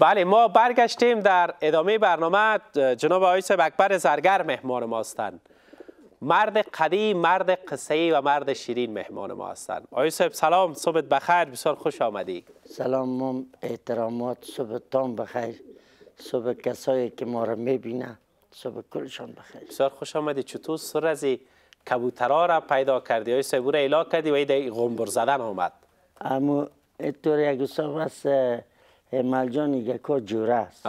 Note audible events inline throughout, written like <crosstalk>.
بله ما برگشتیم در ادامه برنامه جناب آقای اکبر زرگر مهمان ما هستند مرد قدیم مرد قصه و مرد شیرین مهمان ما هستند سلام صبح بخیر بسیار خوش آمدی سلام احترامات تام بخیر صبح کسایی که ما رو میبینه صبح کلشان بخیر بسیار خوش آمدی چطور سر از کبوترا را پیدا کردی آقای صاحب را کردی و این غنبر زدن آمد اما اینطور یک ملجان که جوره است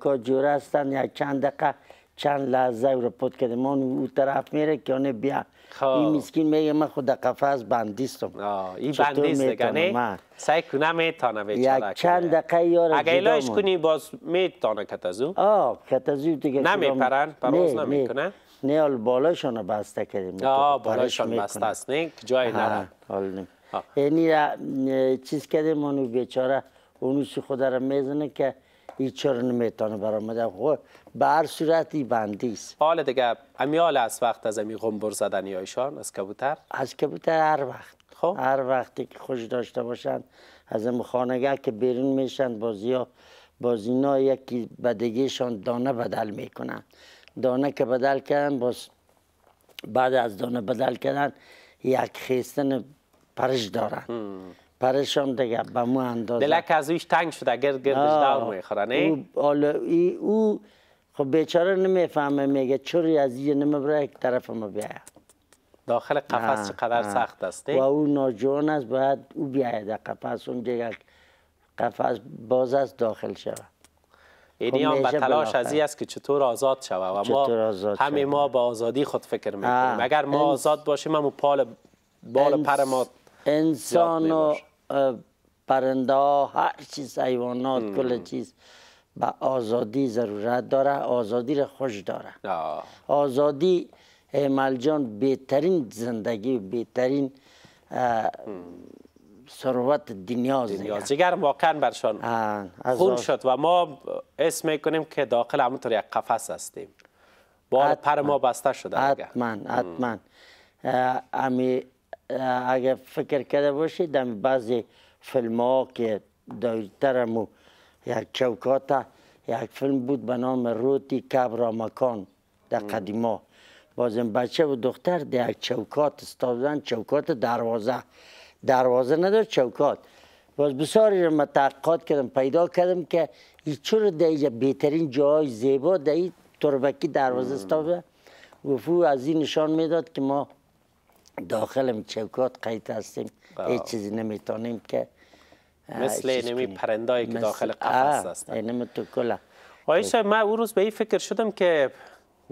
کار جوره است یک چند دقیقه چند لحظه رو پود کرده ما او طرف میره که آنه بیا خب. این مسکین میگه من خود قفس بندیستم این بندیست دیگه سعی کنه میتانه بیچاره یک چند دقیقه رو اگه ایلاش کنی باز میتانه کتازو آه کتازو دیگه نمیپرن پرواز نمیکنن نه حال بالاشان بسته کردیم آه بالاشان بسته است نه جای نرن حال یعنی چیز کردیم اونو بیچاره اونوسی خود را میزنه که این چرا نمیتونه برآمده خب، به هر صورت ای بندی است حال دیگه امیال از وقت از امی غنبر زدنی هایشان از کبوتر از کبوتر هر وقت خب هر وقتی که خوش داشته باشند از ام خانگه که بیرون میشن بازی ها باز اینا یکی بدگیشان دانه بدل میکنن دانه که بدل کردن باز بعد از دانه بدل کردن یک خیستن پرش دارن پرشان دیگه به مو اندازه دلک از اویش تنگ شده گرد گردش دار میخوره نه او, او خب بیچاره فهمه میگه چوری از یه نمیبره یک طرف ما بیاید داخل قفس چقدر سخت است و او ناجوان است باید او بیاید در قفس اون دیگه قفس باز است داخل شود اینی هم خب به تلاش از است که چطور آزاد شود و ما همه ما با آزادی خود فکر میکنیم اگر ما آزاد باشیم هم پال بال پر ما انسان و پرنده هر چیز ایوانات کل چیز به آزادی ضرورت داره آزادی را خوش داره آزادی ایمال جان بهترین زندگی بهترین ثروت دنیا دنیا جگر واقعا برشان خون شد و ما اسم میکنیم که داخل همونطور یک قفس هستیم بار پر ما بسته شده حتما حتما امی اگه فکر کرده باشی در بعضی فیلم ها که دایرترم و یک چوکات یک فیلم بود به نام روتی کبرا مکان در قدیما بازم بچه و دختر در یک چوکات استادن چوکات دروازه دروازه ندار چوکات باز بساری رو متحققات کردم پیدا کردم که این چرا در بهترین جای زیبا در این تربکی دروازه فو وفو از این نشان میداد که ما داخل چوکات قید هستیم هیچ چیزی نمیتونیم که مثل نمی پرندایی که داخل قفس هستن تو کلا آیشا من روز به این فکر شدم که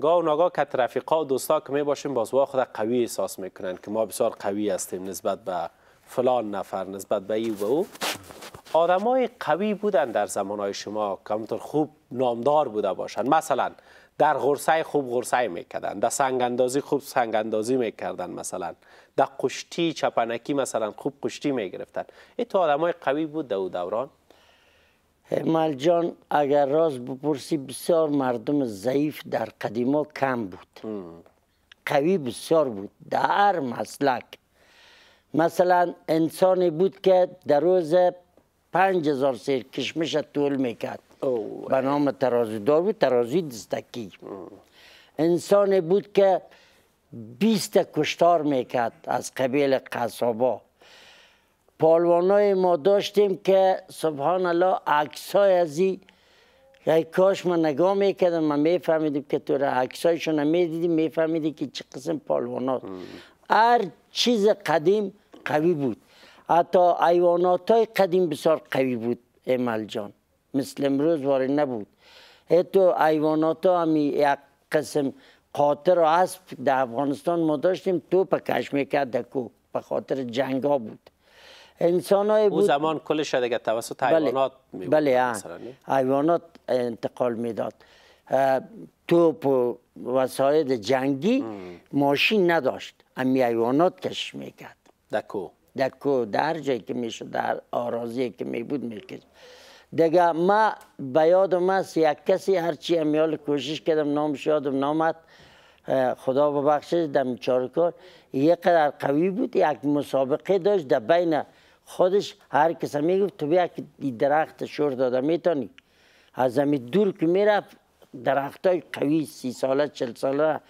گاه و ناگاه که رفیقا و دوستا که می باشیم باز خود قوی احساس میکنن که ما بسیار قوی هستیم نسبت به فلان نفر نسبت به او و او آدمای قوی بودن در زمانهای شما کمتر خوب نامدار بوده باشن مثلا در غرسه خوب غرسه میکردن در سنگ اندازی خوب سنگ اندازی میکردن مثلا در قشتی چپنکی مثلا خوب قشتی میگرفتن این تو های قوی بود در دوران مل جان اگر راز بپرسی بسیار مردم ضعیف در قدیما کم بود قوی بسیار بود در هر مسلک مثلا انسانی بود که در روز پنج هزار سیر کشمش طول میکرد به نام ترازیدار بود ترازی دستکی انسانی بود که بیست کشتار میکرد از قبیل قصابا پالوانای ما داشتیم که سبحان الله عکسای از این کاش ما نگاه میکردم ما میفهمیدیم که تو را عکسایشون میدیدیم میفهمیدیم که چه قسم پالوانات هر چیز قدیم قوی بود حتی ایوانات های قدیم بسیار قوی بود امال جان مثل امروز واری نبود حتی ایوانات همی یک قسم قاطر و اسب در افغانستان ما داشتیم تو پکش میکرد دکو کو به خاطر جنگ ها بود انسان های بود او زمان کلش توسط حیوانات بله, بله ایوانات بله، انتقال میداد توپ و وسایل جنگی ماشین نداشت امی ایوانات کش میکرد دکو دکو در جایی که میشد در آرازی که میبود دیگه ما به یادم است یک کسی هرچی امیال کوشش کردم نامش یادم نامد خدا ببخشید دم چارکار یه قدر قوی بود یک مسابقه داشت در بین خودش هر کس میگفت تو بیا درخت شور داده میتونی از زمین دور که میرفت درخت قوی سی ساله چل ساله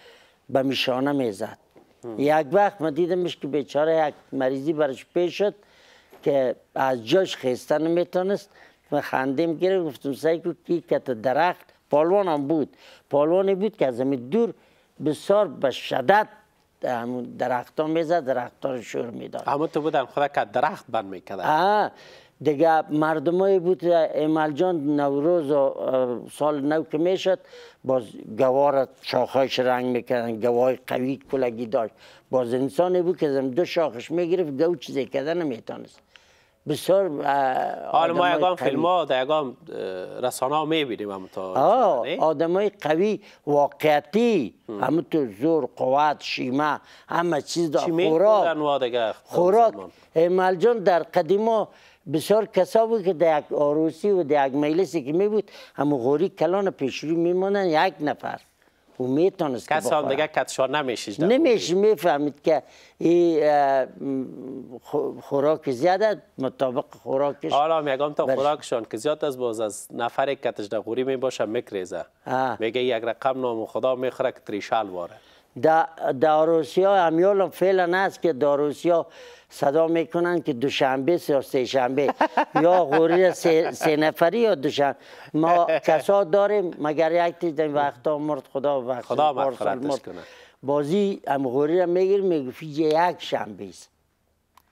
به میشانه میزد یک وقت من دیدمش که بیچاره یک مریضی برش پیش شد که از جاش خیسته نمیتونست خندیم گرفت گفتم سعی کو کی کت درخت پالوان هم بود پالوانی بود که از دور بسیار به شدت درخت ها میزد درخت ها رو شور میداد اما تو بودن خدا که درخت بند آه دیگه مردمایی بود ایمال جان نوروز و سال نو که میشد باز گوار شاخهاش رنگ میکردن گوای قوی کلگی داشت باز انسانی بود که دو شاخش میگرفت گو چیزی کده نمیتانست بسیار حال ما یگام فیلم در یگام رسانه ها میبینیم آدم آدمای قوی واقعیتی همونطور زور قوت شیما همه چیز داره خوراک خوراک جان در قدیما بسیار کسا بود که در یک آروسی و در یک مجلسی که می بود همون غوری کلان پیشروی میمانن یک نفر او میتونست کس هم دیگه کتشا نمیشید نمیش میفهمید که این خوراک زیاده مطابق خوراکش حالا میگم تا بله. خوراکشان که زیاد از باز از نفر کتش دغوری میباشه میکریزه میگه یک رقم نام خدا میخوره که تریشال واره داروسیا امیال فعلا است که داروسیا صدا میکنن که دوشنبه یا <laughs> سه شنبه یا غوری سه نفری یا دوشنبه ما <laughs> کسا داریم مگر یک تیز در وقتا مرد خدا وقت خدا مرد بازی هم غوری را میگیر میگه یک شنبه است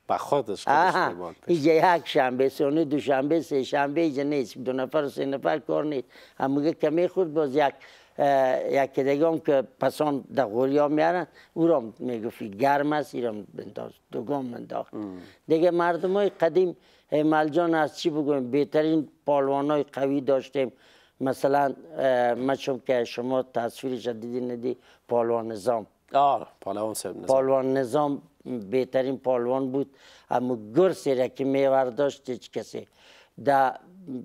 با خودش قربان یک شنبه سونه یعنی دوشنبه سه شنبه نیست دو نفر سه نفر کار نیست هم میگه کمی خود باز یک یکی دیگه هم که پسان در غوریا میارن او را میگفی گرم است را بنداز دوگام منداخت دیگه مردم های قدیم ایمال جان از چی بگویم بهترین پالوان های قوی داشتیم مثلا مچم که شما تصویرش دیدی ندی پالوان نظام آه پالوان نظام پالوان نظام بهترین پالوان بود اما گرسی را که میورداشت هیچ کسی در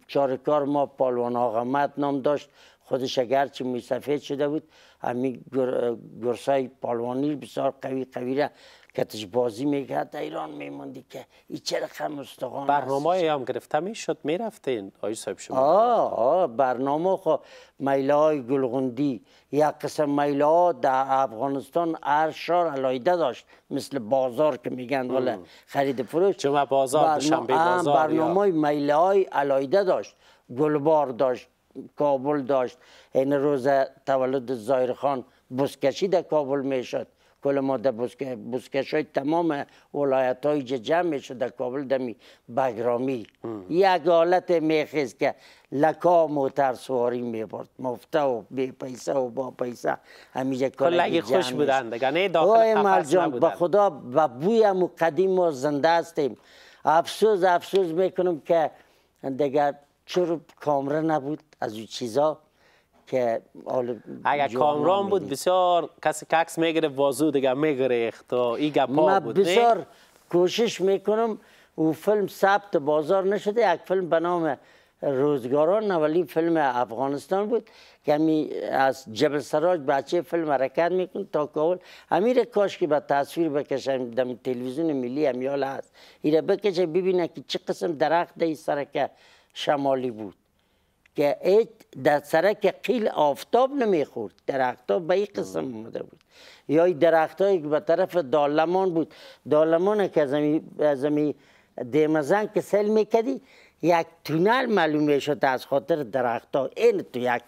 چارکار ما پالوان آقامت نام داشت خودش اگرچه چی شده بود همین گر، گرسای پالوانی بسیار قوی قوی را کتش بازی میکرد ایران میموندی که ای چه رقم است برنامه هم گرفته میشد میرفتین آی صاحب شما آه, آه برنامه خو میله های گلغندی یک قسم میله ها در افغانستان هر شار علایده داشت مثل بازار که میگن ولی خرید فروش جمعه بازار برنامه, بازار برنامه میله های علایده داشت گلبار داشت کابل داشت این روز تولد زایر خان بسکشی در کابل میشد کل ما در بسکش تمام ولایت های جمع میشد در کابل دمی بگرامی یک حالت میخیز که لکام و ترسواری میبرد مفته و بی پیسه و با پیسه همیجه اگه خوش بودند نه داخل به خدا و بوی و قدیم و زنده هستیم افسوس افسوس میکنم که دیگر چرا کامره نبود از این چیزا که اگر کامران بود بسیار کسی ککس میگیره وازو دیگه میگره تا ای گپا بود بسیار کوشش میکنم او فیلم ثبت بازار نشده یک فیلم به نام روزگاران ولی فیلم افغانستان بود که از جبل سراج بچه فیلم حرکت میکن تا کابل امیر کاش که به تصویر بکشم در تلویزیون ملی امیال هست ایره بکشه ببینه که چه قسم درخت ای سرکه شمالی بود که ایت در سرک قیل آفتاب نمیخورد ها به این قسم آمده بود یا این درخت که به طرف دالمان بود دالمان که از امی دیمزن که سل میکدی یک تونل معلوم میشد از خاطر ها این تو یک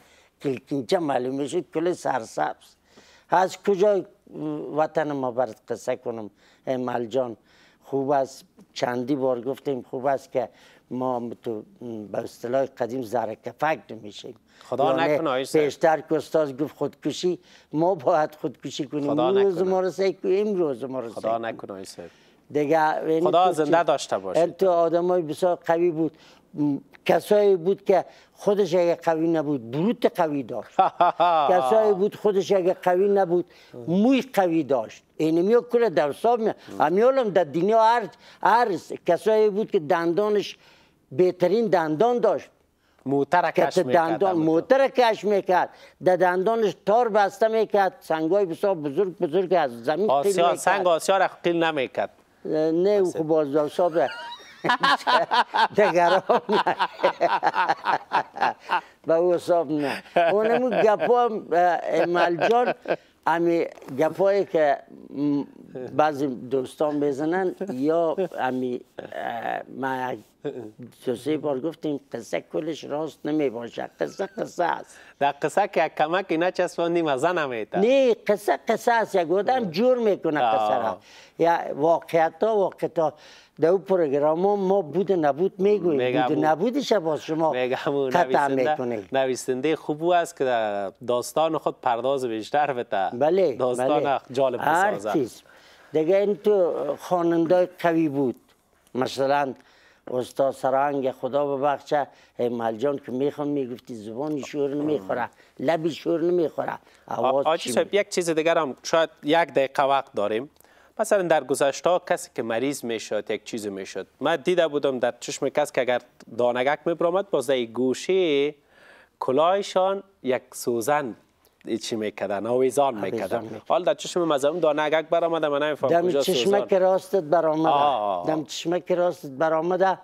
کلکینچه معلوم میشد کل سرسبز از کجا وطن ما برات قصه کنم جان خوب است چندی بار گفتیم خوب است که ما تو به اصطلاح قدیم کفایت میشیم خدا یعنی نکنه بیشتر که استاد گفت خودکشی ما باید خودکشی کنیم خدا روز ما رو روز ما رو خدا نکنه دیگه یعنی خدا زنده داشته باشه تو آدمای بسیار قوی بود کسایی بود که خودش اگه قوی نبود بروت قوی داشت <laughs> کسایی بود خودش اگه قوی نبود موی قوی داشت اینمی کل در صاحب میاد در دینی هر کسایی بود که دندانش بهترین دندان داشت موتر کش دندان موتر کش میکرد در دندانش تار بسته میکرد سنگای بسیار بزرگ بزرگ از زمین آسیا سنگ آسیا را قیل نمیکرد نه او خب باز داشت دگران نه به او حساب نه اونمو گپا جان امی گپایی که بعضی دوستان بزنن یا امی دو سه بار گفتیم قصه کلش راست نمی باشه قصه قصه است در قصه که کمک اینا چسباندی مزه نمیتا نه قصه قصه است یک آدم جور میکنه قصه را یا واقعیت ها واقعیت ها در اون پروگرام ما بود نبود میگوییم بود نبودش باز شما قطع میکنیم نویسنده خوب است که داستان خود پرداز بیشتر بتا بله داستان بله. جالب چیز دیگه این تو خاننده قوی بود مثلا استاد سرانگ خدا ببخشه ایمال جان که میخوام میگفتی زبان شور نمیخوره لبی شور نمیخوره آجی صاحب یک چیز دیگر هم شاید یک دقیقه وقت داریم مثلا در گذشته کسی که مریض میشد یک چیزی میشد من دیده بودم در چشم کس که اگر دانگک میبرامد باز گوشی گوشه کلایشان یک سوزن چی میکردن آویزان میکردن حال در چشم مزمون دانه اگک برامده من نمیفهم کجا سوزان دم چشمه که راستت برامده دم چشمه که راستت برآمده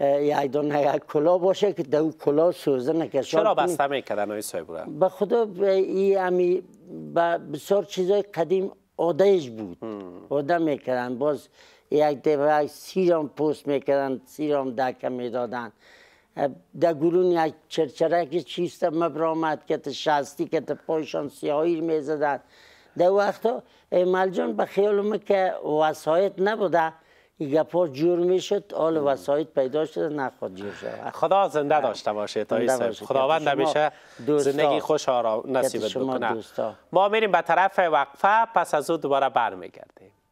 یک دو کلا باشه که دو کلا سوزه نکشان چرا بسته میکردن آی صاحب را به خدا این امی بسیار چیزای قدیم آدهش بود آده میکردن باز یک دفعه سیرام پست میکردن سیرام دکه میدادن ده گرون یک چرچرک چیست مبرامد که شستی که پایشان سیاهی میزدن در وقتا ایمال جان به خیال که وسایت نبوده این گپا جور میشد آل وسایت پیدا شده نخواد جور شد خدا زنده داشته باشه تا خداوند نمیشه زندگی خوش آرام نصیبت بکنه ما میریم به طرف وقفه پس از او دوباره برمیگردیم